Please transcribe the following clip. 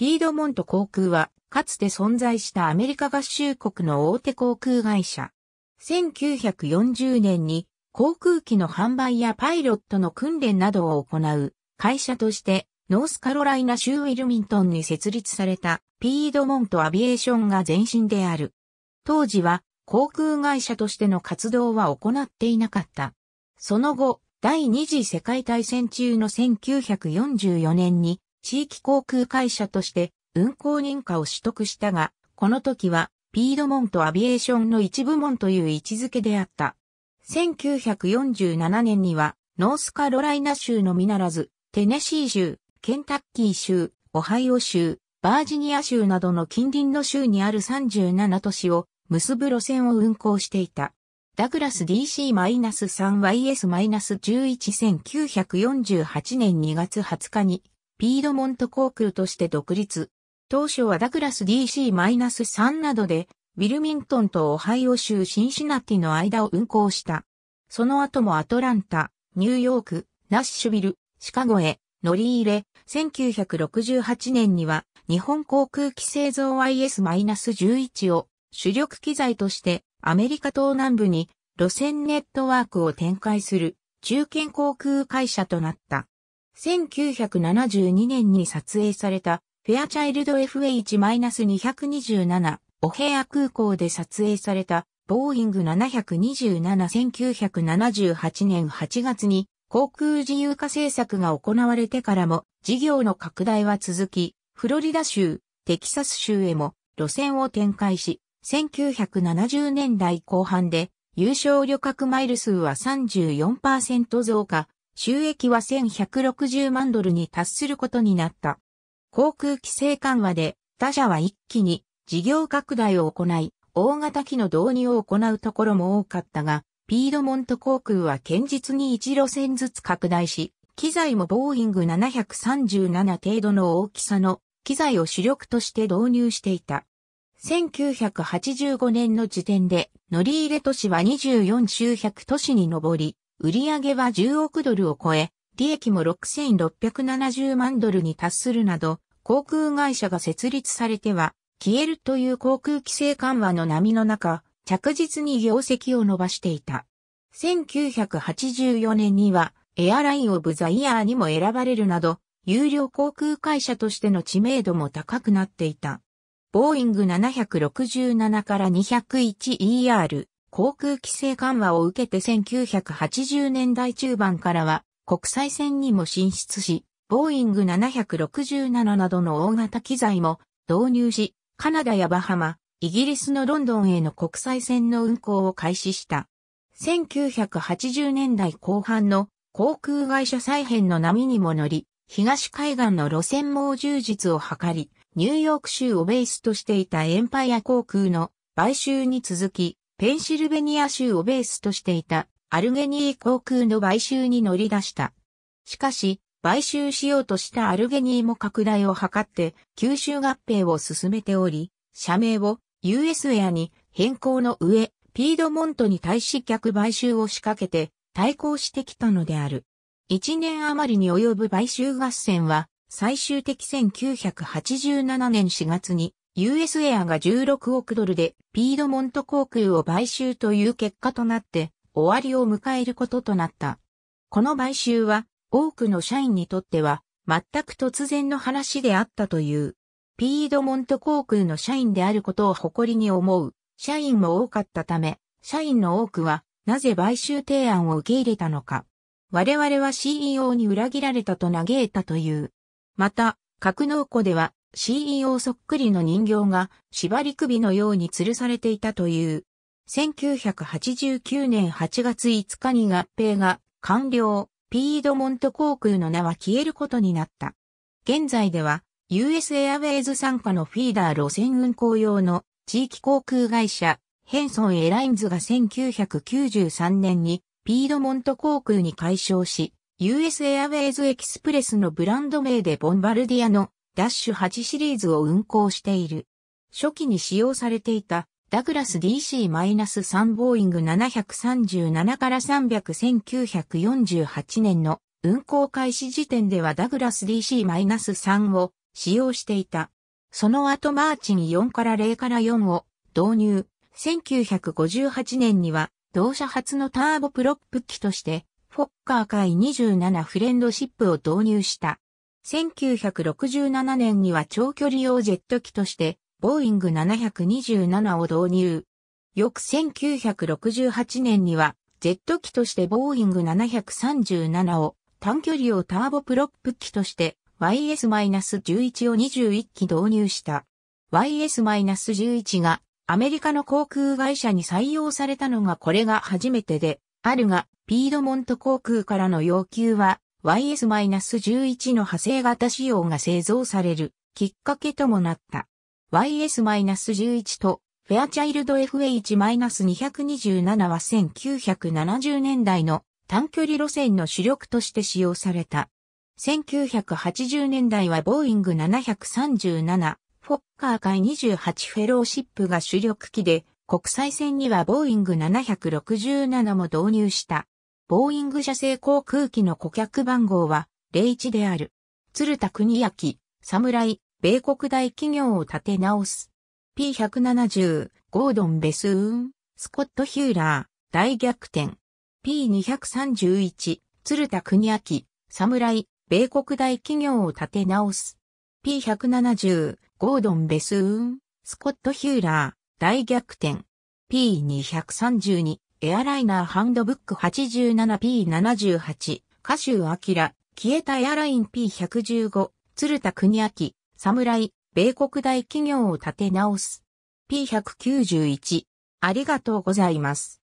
ピードモント航空は、かつて存在したアメリカ合衆国の大手航空会社。1940年に航空機の販売やパイロットの訓練などを行う会社としてノースカロライナ州ウィルミントンに設立されたピードモントアビエーションが前身である。当時は航空会社としての活動は行っていなかった。その後、第二次世界大戦中の1944年に地域航空会社として運航認可を取得したが、この時はピードモントアビエーションの一部門という位置づけであった。1947年にはノースカロライナ州のみならず、テネシー州、ケンタッキー州、オハイオ州、バージニア州などの近隣の州にある37都市を結ぶ路線を運行していた。ダグラス DC-3YS-11 1948年2月20日にピードモント航空として独立。当初はダクラス DC-3 などで、ウィルミントンとオハイオ州シンシナティの間を運航した。その後もアトランタ、ニューヨーク、ナッシュビル、シカゴへ乗り入れ、1968年には日本航空機製造 IS-11 を主力機材としてアメリカ東南部に路線ネットワークを展開する中堅航空会社となった。1972年に撮影されたフェアチャイルド FH-227 オヘア空港で撮影されたボーイング727-1978年8月に航空自由化政策が行われてからも事業の拡大は続き、フロリダ州、テキサス州へも路線を展開し、1970年代後半で優勝旅客マイル数は34%増加、収益は1160万ドルに達することになった。航空規制緩和で他社は一気に事業拡大を行い、大型機の導入を行うところも多かったが、ピードモント航空は堅実に1路線ずつ拡大し、機材もボーイング737程度の大きさの機材を主力として導入していた。1985年の時点で乗り入れ都市は24周100都市に上り、売上は10億ドルを超え、利益も6670万ドルに達するなど、航空会社が設立されては、消えるという航空規制緩和の波の中、着実に業績を伸ばしていた。1984年には、エアラインオブザイヤーにも選ばれるなど、有料航空会社としての知名度も高くなっていた。ボーイング767から 201ER、航空規制緩和を受けて1980年代中盤からは国際線にも進出し、ボーイング767などの大型機材も導入し、カナダやバハマ、イギリスのロンドンへの国際線の運航を開始した。1980年代後半の航空会社再編の波にも乗り、東海岸の路線網充実を図り、ニューヨーク州をベースとしていたエンパイア航空の買収に続き、ペンシルベニア州をベースとしていたアルゲニー航空の買収に乗り出した。しかし、買収しようとしたアルゲニーも拡大を図って吸収合併を進めており、社名を US ウェアに変更の上、ピードモントに対し逆買収を仕掛けて対抗してきたのである。一年余りに及ぶ買収合戦は最終的1987年4月に US エアが16億ドルでピードモント航空を買収という結果となって終わりを迎えることとなった。この買収は多くの社員にとっては全く突然の話であったという。ピードモント航空の社員であることを誇りに思う社員も多かったため、社員の多くはなぜ買収提案を受け入れたのか。我々は CEO に裏切られたと嘆いたという。また、格納庫では CEO そっくりの人形が縛り首のように吊るされていたという。1989年8月5日に合併が完了、ピードモント航空の名は消えることになった。現在では、US エアウェイズ参加のフィーダー路線運行用の地域航空会社、ヘンソンエラインズが1993年にピードモント航空に改称し、US エアウェイズエキスプレスのブランド名でボンバルディアのダッシュ8シリーズを運行している。初期に使用されていたダグラス DC-3 ボーイング737から300 1948年の運行開始時点ではダグラス DC-3 を使用していた。その後マーチン4から0から4を導入。1958年には同社初のターボプロップ機としてフォッカー界27フレンドシップを導入した。1967年には長距離用ジェット機として、ボーイング727を導入。翌1968年には、ジェット機としてボーイング737を、短距離用ターボプロップ機として YS-11 を21機導入した。YS-11 がアメリカの航空会社に採用されたのがこれが初めてで、あるが、ピードモント航空からの要求は YS-11 の派生型仕様が製造されるきっかけともなった。YS-11 とフェアチャイルド FH-227 は1970年代の短距離路線の主力として使用された。1980年代はボーイング737、フォッカー会28フェローシップが主力機で、国際線にはボーイング767も導入した。ボーイング社製航空機の顧客番号は01である。鶴田国明、侍、米国大企業を立て直す。P170、ゴードン・ベスーン、スコット・ヒューラー、大逆転。P231、鶴田国明、侍、米国大企業を立て直す。P170、ゴードン・ベスーン、スコット・ヒューラー、大逆転。P232、エアライナーハンドブック 87P78、歌手ラ、消えたエアライン P115、鶴田国明、侍、米国大企業を立て直す。P191、ありがとうございます。